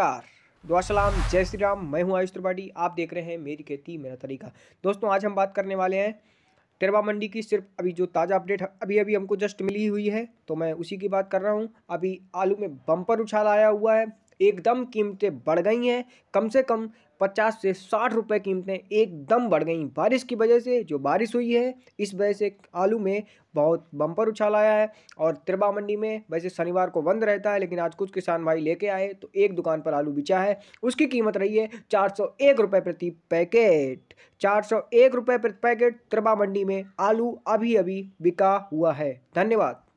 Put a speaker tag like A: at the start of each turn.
A: नमस्कार दोस्तों जय श्री राम मैं हूं आयुष त्रिपाठी आप देख रहे हैं मेरी खेती मेरा तरीका दोस्तों आज हम बात करने वाले हैं तिरवा मंडी की सिर्फ अभी जो ताज़ा अपडेट अभी अभी हमको जस्ट मिली हुई है तो मैं उसी की बात कर रहा हूं अभी आलू में बम्पर उछाल आया हुआ है एकदम कीमतें बढ़ गई हैं कम से कम पचास से साठ रुपए कीमतें एकदम बढ़ गई बारिश की वजह से जो बारिश हुई है इस वजह से आलू में बहुत बम्पर उछाल आया है और त्रिबा मंडी में वैसे शनिवार को बंद रहता है लेकिन आज कुछ किसान भाई लेके आए तो एक दुकान पर आलू बिचा है उसकी कीमत रही है चार सौ एक रुपये प्रति पैकेट चार सौ एक रुपये प्रति पैकेट त्रिबा मंडी में आलू अभी अभी बिका हुआ है धन्यवाद